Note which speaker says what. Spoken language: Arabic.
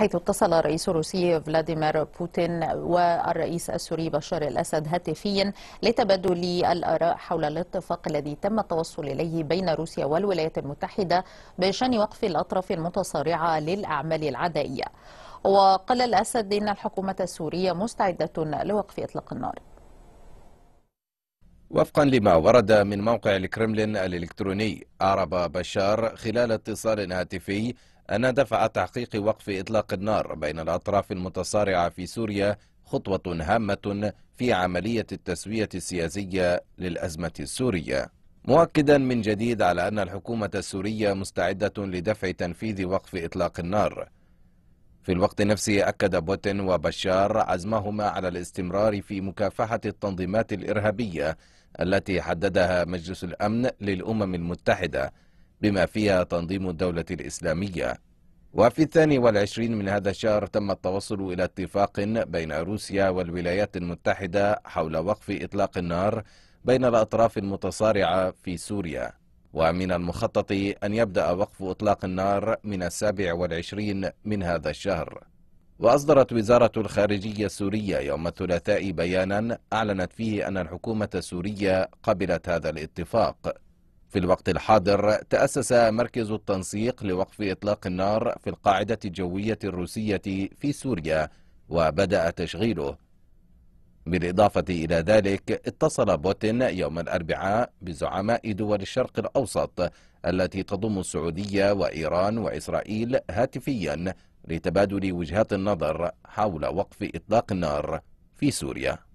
Speaker 1: حيث اتصل الرئيس الروسي فلاديمير بوتين والرئيس السوري بشار الأسد هاتفيا لتبادل الآراء حول الاتفاق الذي تم التوصل إليه بين روسيا والولايات المتحدة بشأن وقف الأطراف المتصارعة للأعمال العدائية وقال الأسد إن الحكومة السورية مستعدة لوقف إطلاق النار
Speaker 2: وفقا لما ورد من موقع الكرملين الإلكتروني أعرب بشار خلال اتصال هاتفي أن دفع تحقيق وقف إطلاق النار بين الأطراف المتصارعة في سوريا خطوة هامة في عملية التسوية السياسية للأزمة السورية مؤكدا من جديد على أن الحكومة السورية مستعدة لدفع تنفيذ وقف إطلاق النار في الوقت نفسه أكد بوتين وبشار عزمهما على الاستمرار في مكافحة التنظيمات الإرهابية التي حددها مجلس الأمن للأمم المتحدة بما فيها تنظيم الدولة الإسلامية وفي الثاني والعشرين من هذا الشهر تم التوصل إلى اتفاق بين روسيا والولايات المتحدة حول وقف إطلاق النار بين الأطراف المتصارعة في سوريا ومن المخطط أن يبدأ وقف إطلاق النار من السابع والعشرين من هذا الشهر وأصدرت وزارة الخارجية السورية يوم الثلاثاء بيانا أعلنت فيه أن الحكومة السورية قبلت هذا الاتفاق في الوقت الحاضر تأسس مركز التنسيق لوقف إطلاق النار في القاعدة الجوية الروسية في سوريا وبدأ تشغيله بالإضافة إلى ذلك اتصل بوتين يوم الأربعاء بزعماء دول الشرق الأوسط التي تضم السعودية وإيران وإسرائيل هاتفيا لتبادل وجهات النظر حول وقف إطلاق النار في سوريا